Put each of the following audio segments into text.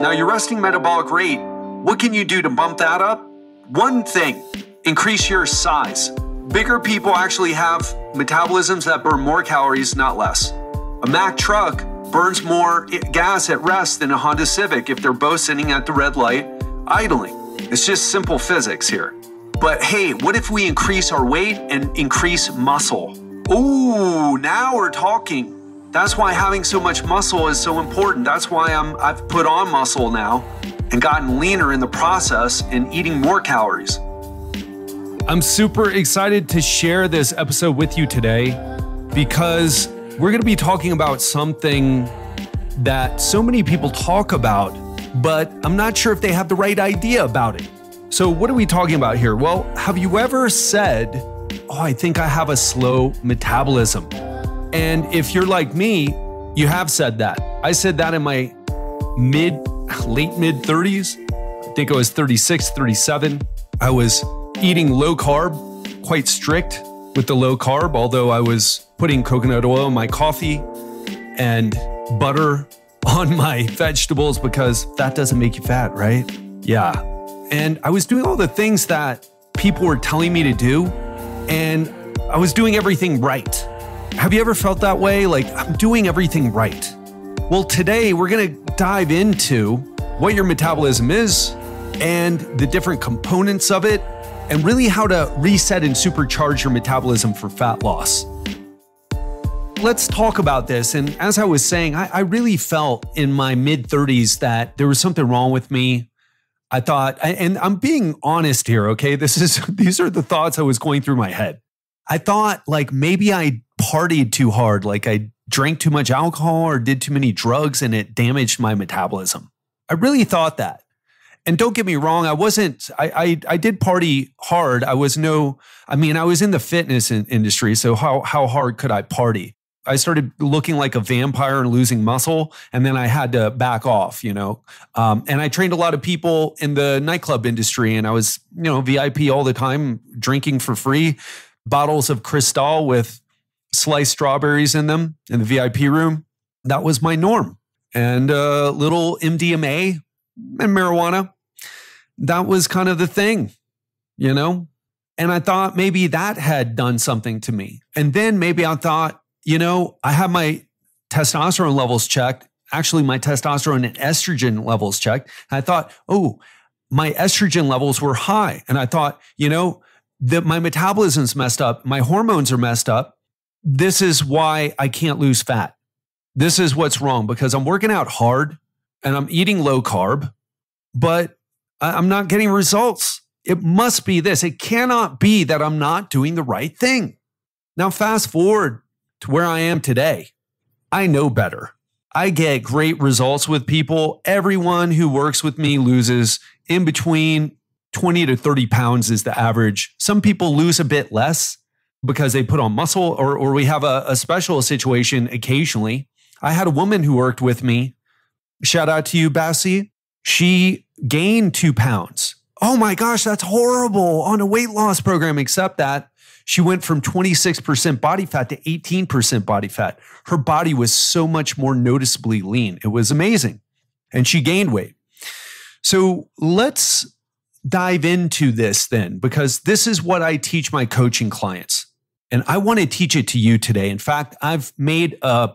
Now, your resting metabolic rate, what can you do to bump that up? One thing increase your size. Bigger people actually have metabolisms that burn more calories, not less. A Mack truck burns more gas at rest than a Honda Civic if they're both sitting at the red light idling. It's just simple physics here. But hey, what if we increase our weight and increase muscle? Ooh, now we're talking. That's why having so much muscle is so important. That's why I'm I've put on muscle now and gotten leaner in the process and eating more calories. I'm super excited to share this episode with you today because we're going to be talking about something that so many people talk about, but I'm not sure if they have the right idea about it. So, what are we talking about here? Well, have you ever said, Oh, I think I have a slow metabolism? And if you're like me, you have said that. I said that in my mid, late mid 30s. I think I was 36, 37. I was eating low carb, quite strict with the low carb, although I was putting coconut oil in my coffee and butter on my vegetables because that doesn't make you fat, right? Yeah. And I was doing all the things that people were telling me to do, and I was doing everything right. Have you ever felt that way? Like, I'm doing everything right. Well, today we're going to dive into what your metabolism is and the different components of it, and really how to reset and supercharge your metabolism for fat loss. Let's talk about this. And as I was saying, I, I really felt in my mid 30s that there was something wrong with me. I thought, and I'm being honest here, okay? This is these are the thoughts I was going through my head. I thought like maybe I partied too hard, like I drank too much alcohol or did too many drugs and it damaged my metabolism. I really thought that. And don't get me wrong, I wasn't, I, I, I did party hard. I was no, I mean, I was in the fitness industry. So how, how hard could I party? I started looking like a vampire and losing muscle, and then I had to back off, you know. Um, and I trained a lot of people in the nightclub industry, and I was, you know, VIP all the time, drinking for free, bottles of Cristal with sliced strawberries in them in the VIP room. That was my norm. And uh, a little MDMA and marijuana. That was kind of the thing, you know? And I thought maybe that had done something to me. And then maybe I thought, you know, I had my testosterone levels checked, actually, my testosterone and estrogen levels checked. I thought, oh, my estrogen levels were high. And I thought, you know, that my metabolism's messed up, my hormones are messed up this is why I can't lose fat. This is what's wrong because I'm working out hard and I'm eating low carb, but I'm not getting results. It must be this. It cannot be that I'm not doing the right thing. Now, fast forward to where I am today. I know better. I get great results with people. Everyone who works with me loses in between 20 to 30 pounds is the average. Some people lose a bit less because they put on muscle or, or we have a, a special situation occasionally. I had a woman who worked with me. Shout out to you, Bassie. She gained two pounds. Oh my gosh, that's horrible on a weight loss program, except that she went from 26% body fat to 18% body fat. Her body was so much more noticeably lean. It was amazing. And she gained weight. So let's dive into this then, because this is what I teach my coaching clients. And I want to teach it to you today. In fact, I've made a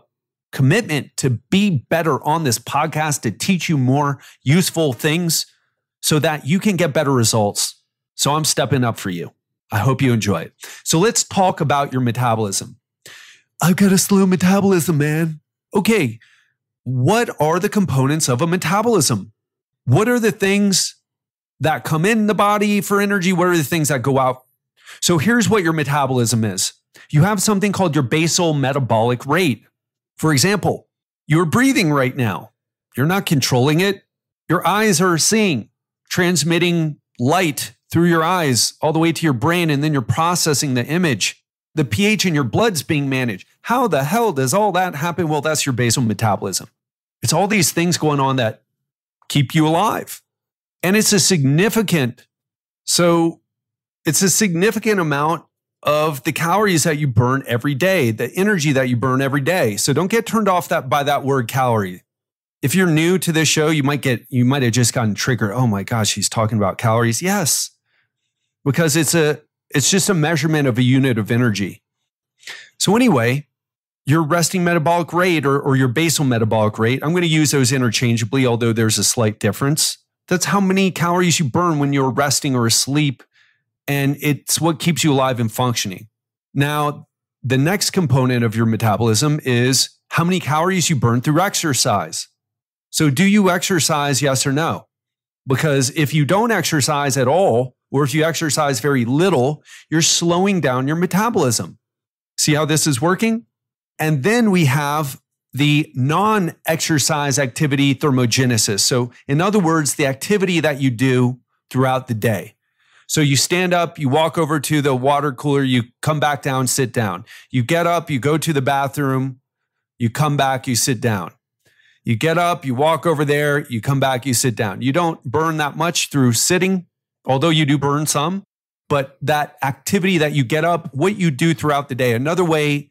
commitment to be better on this podcast to teach you more useful things so that you can get better results. So I'm stepping up for you. I hope you enjoy it. So let's talk about your metabolism. I've got a slow metabolism, man. Okay. What are the components of a metabolism? What are the things that come in the body for energy? What are the things that go out so here's what your metabolism is you have something called your basal metabolic rate. For example, you're breathing right now, you're not controlling it. Your eyes are seeing, transmitting light through your eyes all the way to your brain, and then you're processing the image. The pH in your blood's being managed. How the hell does all that happen? Well, that's your basal metabolism. It's all these things going on that keep you alive. And it's a significant. So it's a significant amount of the calories that you burn every day, the energy that you burn every day. So don't get turned off that by that word calorie. If you're new to this show, you might get you might have just gotten triggered. Oh my gosh, he's talking about calories. Yes. Because it's a it's just a measurement of a unit of energy. So anyway, your resting metabolic rate or, or your basal metabolic rate, I'm going to use those interchangeably, although there's a slight difference. That's how many calories you burn when you're resting or asleep and it's what keeps you alive and functioning. Now, the next component of your metabolism is how many calories you burn through exercise. So, do you exercise, yes or no? Because if you don't exercise at all, or if you exercise very little, you're slowing down your metabolism. See how this is working? And then we have the non exercise activity thermogenesis. So, in other words, the activity that you do throughout the day. So you stand up, you walk over to the water cooler, you come back down, sit down. You get up, you go to the bathroom, you come back, you sit down. You get up, you walk over there, you come back, you sit down. You don't burn that much through sitting, although you do burn some, but that activity that you get up, what you do throughout the day. Another way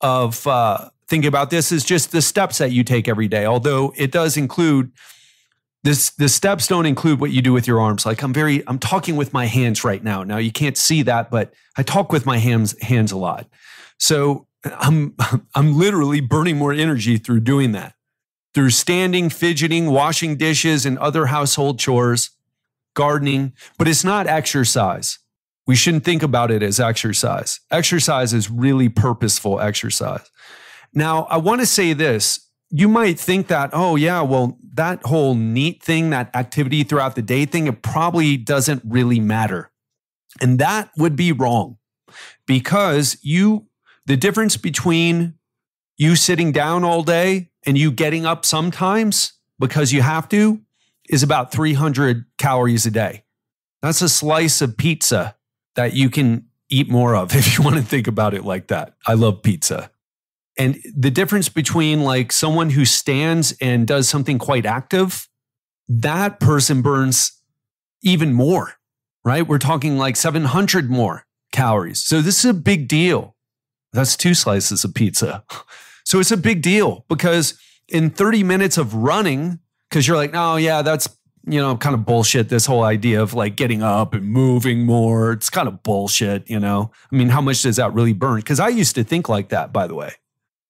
of uh, thinking about this is just the steps that you take every day, although it does include this the steps don't include what you do with your arms. Like I'm very I'm talking with my hands right now. Now you can't see that, but I talk with my hands hands a lot. So I'm I'm literally burning more energy through doing that. Through standing, fidgeting, washing dishes and other household chores, gardening, but it's not exercise. We shouldn't think about it as exercise. Exercise is really purposeful exercise. Now, I want to say this you might think that, oh, yeah, well, that whole neat thing, that activity throughout the day thing, it probably doesn't really matter. And that would be wrong because you, the difference between you sitting down all day and you getting up sometimes because you have to is about 300 calories a day. That's a slice of pizza that you can eat more of if you want to think about it like that. I love pizza. And the difference between like someone who stands and does something quite active, that person burns even more, right? We're talking like 700 more calories. So this is a big deal. That's two slices of pizza. So it's a big deal because in 30 minutes of running, because you're like, no, oh, yeah, that's, you know, kind of bullshit. This whole idea of like getting up and moving more, it's kind of bullshit, you know? I mean, how much does that really burn? Because I used to think like that, by the way.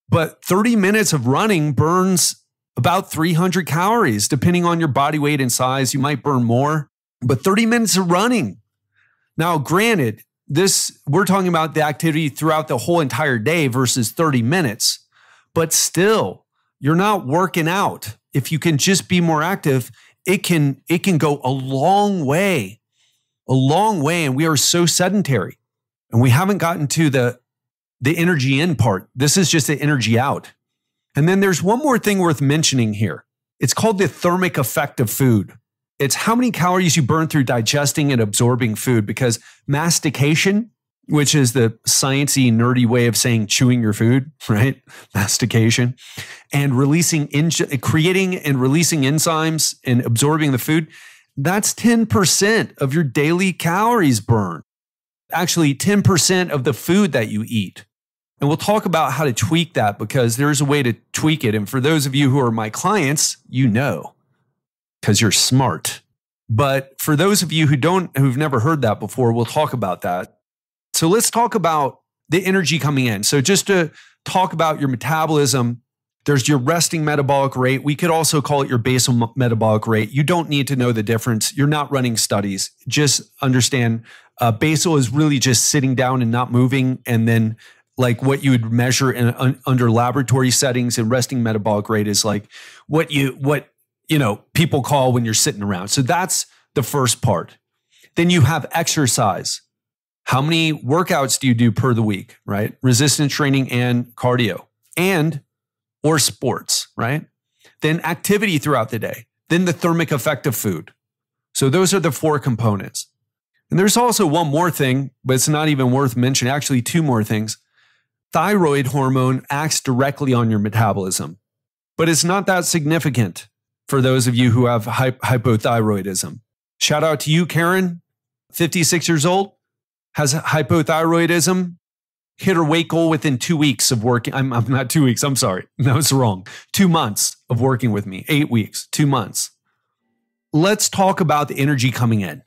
But 30 minutes of running burns about 300 calories. Depending on your body weight and size, you might burn more, but 30 minutes of running. Now, granted, this we're talking about the activity throughout the whole entire day versus 30 minutes, but still, you're not working out. If you can just be more active, it can it can go a long way. A long way and we are so sedentary. And we haven't gotten to the the energy in part. This is just the energy out. And then there's one more thing worth mentioning here. It's called the thermic effect of food. It's how many calories you burn through digesting and absorbing food because mastication, which is the sciencey, nerdy way of saying chewing your food, right? Mastication and releasing, in- creating and releasing enzymes and absorbing the food. That's 10% of your daily calories burned. Actually, 10% of the food that you eat. And we'll talk about how to tweak that because there's a way to tweak it. And for those of you who are my clients, you know, because you're smart. But for those of you who don't, who've never heard that before, we'll talk about that. So let's talk about the energy coming in. So just to talk about your metabolism, there's your resting metabolic rate. We could also call it your basal metabolic rate. You don't need to know the difference. You're not running studies. Just understand uh, basal is really just sitting down and not moving, and then like what you would measure in, un, under laboratory settings and resting metabolic rate is like what you what you know people call when you're sitting around so that's the first part then you have exercise how many workouts do you do per the week right resistance training and cardio and or sports right then activity throughout the day then the thermic effect of food so those are the four components and there's also one more thing but it's not even worth mentioning actually two more things thyroid hormone acts directly on your metabolism, but it's not that significant for those of you who have hypothyroidism. Shout out to you, Karen, 56 years old, has hypothyroidism. Hit her weight goal within two weeks of working. I'm, I'm not two weeks. I'm sorry. That was wrong. Two months of working with me, eight weeks, two months. Let's talk about the energy coming in.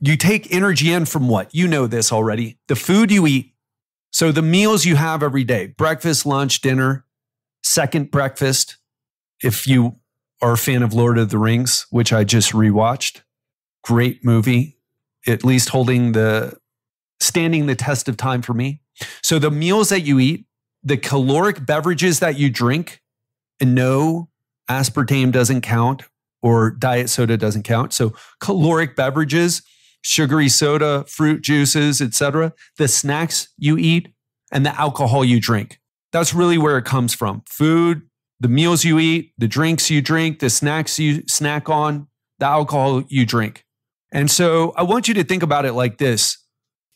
You take energy in from what? You know this already. The food you eat, so the meals you have every day, breakfast, lunch, dinner, second breakfast, if you are a fan of Lord of the Rings, which I just rewatched, great movie, at least holding the standing the test of time for me. So the meals that you eat, the caloric beverages that you drink, and no aspartame doesn't count or diet soda doesn't count. So caloric beverages sugary soda, fruit juices, etc., the snacks you eat, and the alcohol you drink. That's really where it comes from. Food, the meals you eat, the drinks you drink, the snacks you snack on, the alcohol you drink. And so I want you to think about it like this.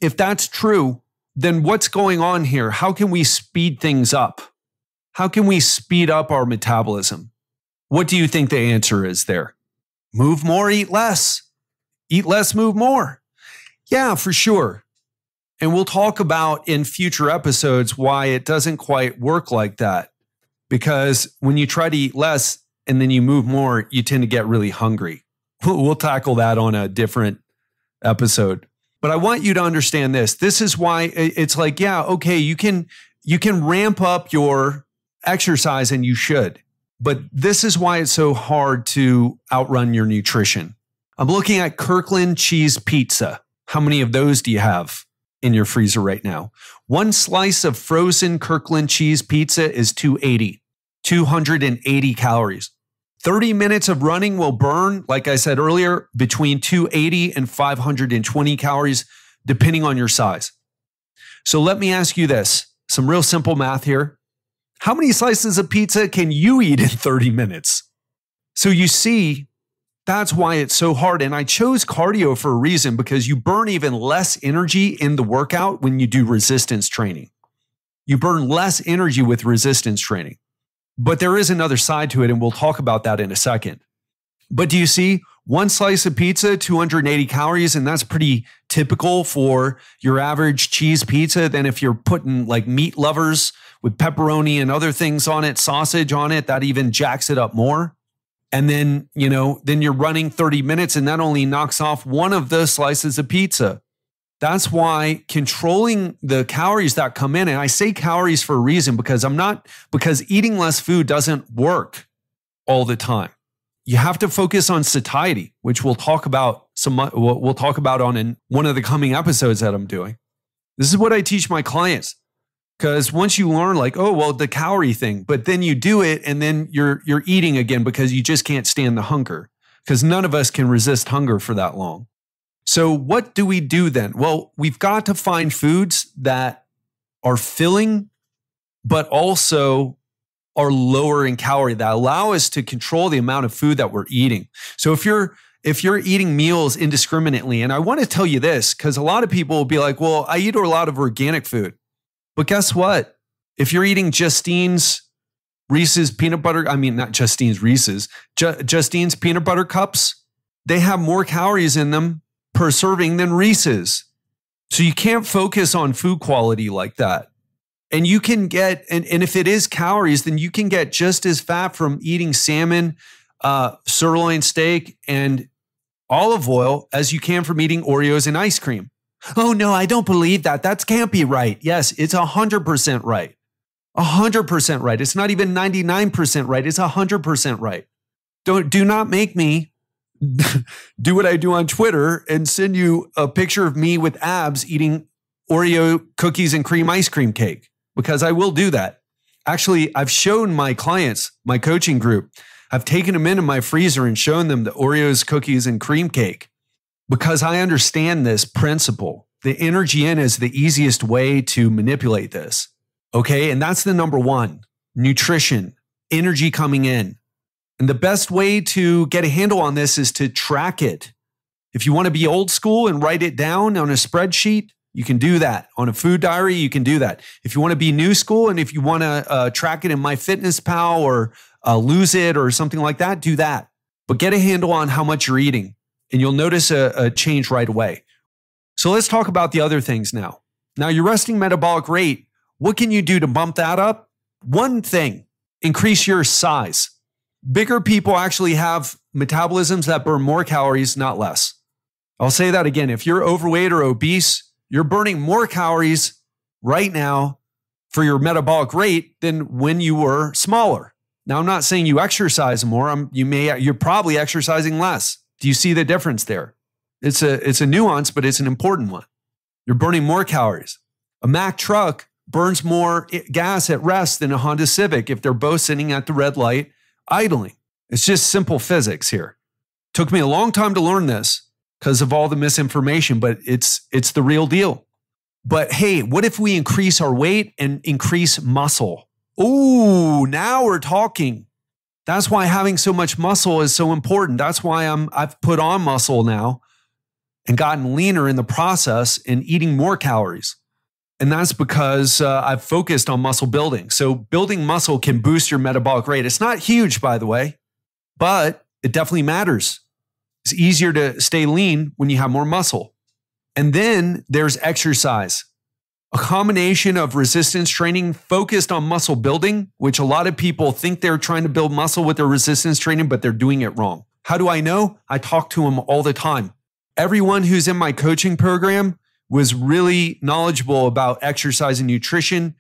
If that's true, then what's going on here? How can we speed things up? How can we speed up our metabolism? What do you think the answer is there? Move more, eat less eat less, move more. Yeah, for sure. And we'll talk about in future episodes why it doesn't quite work like that. Because when you try to eat less and then you move more, you tend to get really hungry. We'll tackle that on a different episode. But I want you to understand this. This is why it's like, yeah, okay, you can you can ramp up your exercise and you should. But this is why it's so hard to outrun your nutrition I'm looking at Kirkland cheese pizza. How many of those do you have in your freezer right now? One slice of frozen Kirkland cheese pizza is 280, 280 calories. 30 minutes of running will burn, like I said earlier, between 280 and 520 calories, depending on your size. So let me ask you this some real simple math here. How many slices of pizza can you eat in 30 minutes? So you see, that's why it's so hard. And I chose cardio for a reason because you burn even less energy in the workout when you do resistance training. You burn less energy with resistance training. But there is another side to it, and we'll talk about that in a second. But do you see one slice of pizza, 280 calories, and that's pretty typical for your average cheese pizza? Then, if you're putting like meat lovers with pepperoni and other things on it, sausage on it, that even jacks it up more and then you know then you're running 30 minutes and that only knocks off one of the slices of pizza that's why controlling the calories that come in and i say calories for a reason because i'm not because eating less food doesn't work all the time you have to focus on satiety which we'll talk about some we'll talk about on in one of the coming episodes that i'm doing this is what i teach my clients because once you learn like oh well the calorie thing but then you do it and then you're you're eating again because you just can't stand the hunger because none of us can resist hunger for that long so what do we do then well we've got to find foods that are filling but also are lower in calorie that allow us to control the amount of food that we're eating so if you're if you're eating meals indiscriminately and i want to tell you this because a lot of people will be like well i eat a lot of organic food but guess what? If you're eating Justine's Reese's peanut butter, I mean, not Justine's Reese's, Justine's peanut butter cups, they have more calories in them per serving than Reese's. So you can't focus on food quality like that. And you can get, and, and if it is calories, then you can get just as fat from eating salmon, uh, sirloin steak, and olive oil as you can from eating Oreos and ice cream. Oh no, I don't believe that. That can't be right. Yes, it's 100% right. 100% right. It's not even 99% right. It's 100% right. Don't do not make me do what I do on Twitter and send you a picture of me with abs eating Oreo cookies and cream ice cream cake because I will do that. Actually, I've shown my clients, my coaching group, I've taken them into my freezer and shown them the Oreos, cookies, and cream cake because I understand this principle. The energy in is the easiest way to manipulate this. Okay. And that's the number one nutrition, energy coming in. And the best way to get a handle on this is to track it. If you want to be old school and write it down on a spreadsheet, you can do that. On a food diary, you can do that. If you want to be new school and if you want to uh, track it in MyFitnessPal or uh, Lose It or something like that, do that. But get a handle on how much you're eating and you'll notice a, a change right away. So let's talk about the other things now. Now, your resting metabolic rate, what can you do to bump that up? One thing, increase your size. Bigger people actually have metabolisms that burn more calories, not less. I'll say that again. If you're overweight or obese, you're burning more calories right now for your metabolic rate than when you were smaller. Now, I'm not saying you exercise more. I'm, you may, you're probably exercising less. Do you see the difference there? It's a, it's a nuance, but it's an important one. You're burning more calories. A Mack truck burns more gas at rest than a Honda Civic if they're both sitting at the red light idling. It's just simple physics here. Took me a long time to learn this because of all the misinformation, but it's it's the real deal. But hey, what if we increase our weight and increase muscle? Ooh, now we're talking. That's why having so much muscle is so important. That's why I'm I've put on muscle now and gotten leaner in the process and eating more calories. And that's because uh, I've focused on muscle building. So building muscle can boost your metabolic rate. It's not huge, by the way, but it definitely matters. It's easier to stay lean when you have more muscle. And then there's exercise a combination of resistance training focused on muscle building, which a lot of people think they're trying to build muscle with their resistance training, but they're doing it wrong. How do I know? I talk to them all the time. Everyone who's in my coaching program was really knowledgeable about exercise and nutrition,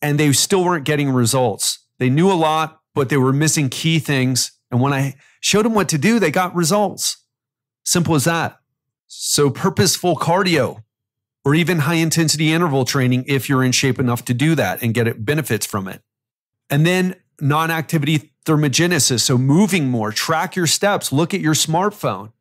and they still weren't getting results. They knew a lot, but they were missing key things. And when I showed them what to do, they got results. Simple as that. So, purposeful cardio, or even high intensity interval training if you're in shape enough to do that and get it benefits from it. And then non activity thermogenesis. So moving more, track your steps, look at your smartphone.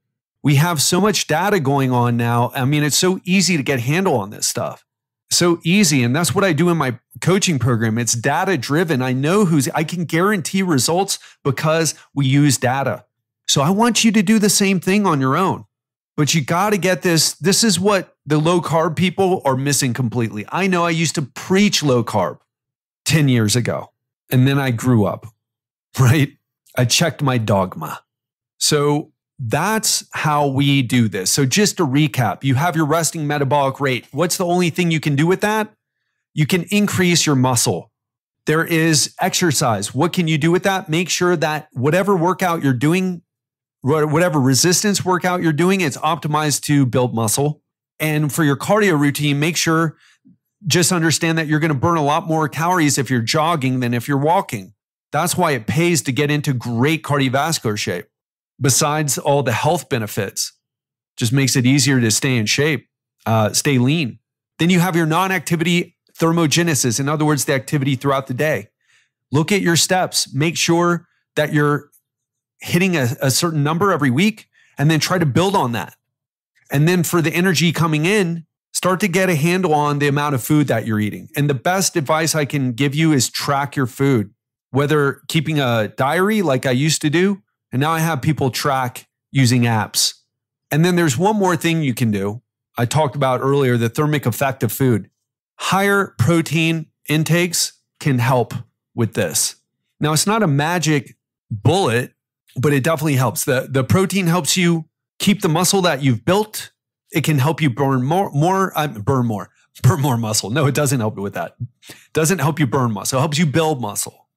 We have so much data going on now. I mean, it's so easy to get handle on this stuff. So easy. And that's what I do in my coaching program. It's data driven. I know who's, I can guarantee results because we use data. So I want you to do the same thing on your own. But you got to get this. This is what the low carb people are missing completely. I know I used to preach low carb 10 years ago, and then I grew up, right? I checked my dogma. So that's how we do this. So, just to recap, you have your resting metabolic rate. What's the only thing you can do with that? You can increase your muscle. There is exercise. What can you do with that? Make sure that whatever workout you're doing, whatever resistance workout you're doing, it's optimized to build muscle. And for your cardio routine, make sure just understand that you're going to burn a lot more calories if you're jogging than if you're walking. That's why it pays to get into great cardiovascular shape. Besides all the health benefits, just makes it easier to stay in shape, uh, stay lean. Then you have your non activity thermogenesis, in other words, the activity throughout the day. Look at your steps, make sure that you're hitting a, a certain number every week, and then try to build on that. And then for the energy coming in, start to get a handle on the amount of food that you're eating. And the best advice I can give you is track your food, whether keeping a diary like I used to do. And now I have people track using apps. And then there's one more thing you can do. I talked about earlier the thermic effect of food. Higher protein intakes can help with this. Now, it's not a magic bullet, but it definitely helps. The, the protein helps you keep the muscle that you've built. It can help you burn more, more um, burn more, burn more muscle. No, it doesn't help with that. Doesn't help you burn muscle. It helps you build muscle,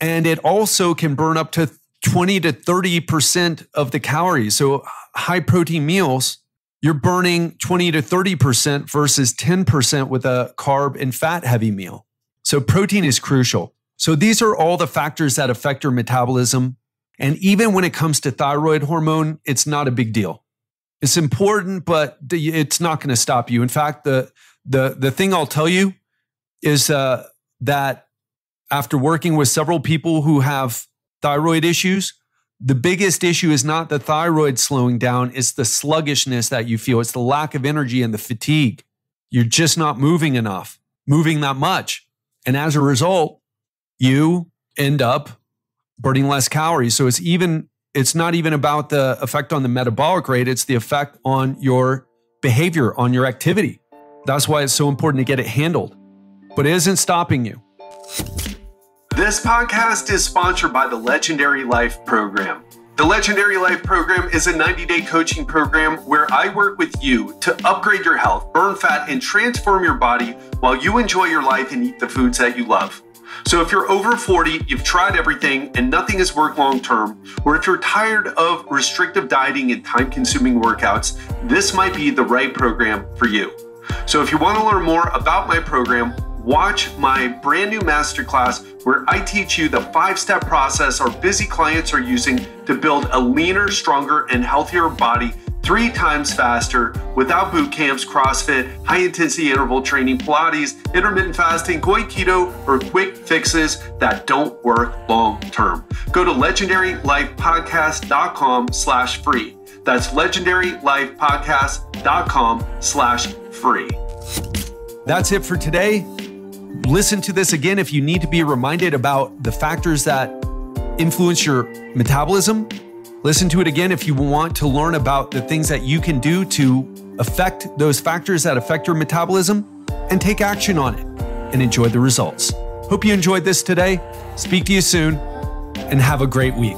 and it also can burn up to twenty to thirty percent of the calories. So uh, high protein meals, you're burning twenty to thirty percent versus ten percent with a carb and fat heavy meal. So protein is crucial. So these are all the factors that affect your metabolism and even when it comes to thyroid hormone, it's not a big deal. It's important, but it's not going to stop you. In fact, the the the thing I'll tell you is uh, that after working with several people who have thyroid issues, the biggest issue is not the thyroid slowing down; it's the sluggishness that you feel. It's the lack of energy and the fatigue. You're just not moving enough, moving that much, and as a result, you end up burning less calories. So it's even it's not even about the effect on the metabolic rate, it's the effect on your behavior, on your activity. That's why it's so important to get it handled. But it isn't stopping you. This podcast is sponsored by the Legendary Life Program. The Legendary Life Program is a 90 day coaching program where I work with you to upgrade your health, burn fat, and transform your body while you enjoy your life and eat the foods that you love. So if you're over 40, you've tried everything and nothing has worked long term, or if you're tired of restrictive dieting and time consuming workouts, this might be the right program for you. So if you want to learn more about my program, watch my brand new masterclass where I teach you the five step process our busy clients are using to build a leaner, stronger, and healthier body three times faster without boot camps, CrossFit, high intensity interval training, Pilates, intermittent fasting, going keto, or quick fixes that don't work long term. Go to legendarylifepodcast.com slash free. That's legendarylifepodcast.com slash free. That's it for today. Listen to this again if you need to be reminded about the factors that influence your metabolism Listen to it again if you want to learn about the things that you can do to affect those factors that affect your metabolism and take action on it and enjoy the results. Hope you enjoyed this today. Speak to you soon and have a great week.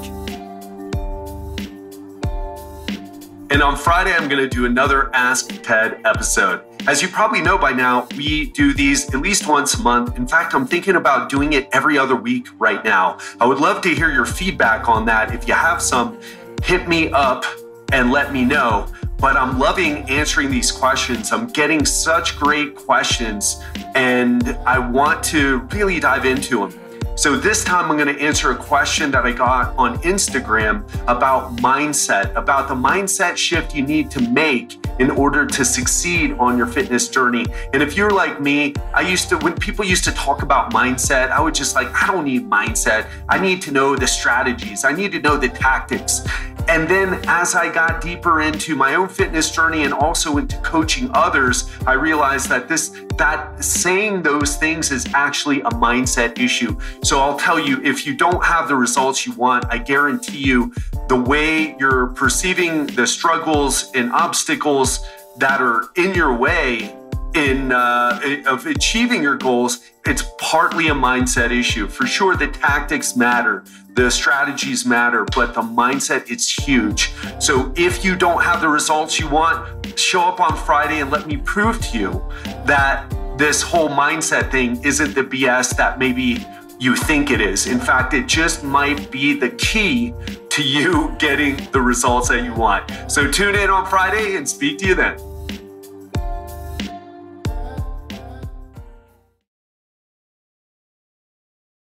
And on Friday, I'm going to do another Ask Ted episode. As you probably know by now, we do these at least once a month. In fact, I'm thinking about doing it every other week right now. I would love to hear your feedback on that. If you have some, hit me up and let me know. But I'm loving answering these questions. I'm getting such great questions, and I want to really dive into them. So this time I'm going to answer a question that I got on Instagram about mindset, about the mindset shift you need to make in order to succeed on your fitness journey. And if you're like me, I used to, when people used to talk about mindset, I would just like, I don't need mindset. I need to know the strategies, I need to know the tactics. And then as I got deeper into my own fitness journey and also into coaching others, I realized that this that saying those things is actually a mindset issue. So I'll tell you if you don't have the results you want, I guarantee you the way you're perceiving the struggles and obstacles that are in your way in uh, of achieving your goals it's partly a mindset issue for sure the tactics matter the strategies matter but the mindset it's huge so if you don't have the results you want show up on friday and let me prove to you that this whole mindset thing isn't the bs that maybe you think it is. In fact, it just might be the key to you getting the results that you want. So tune in on Friday and speak to you then.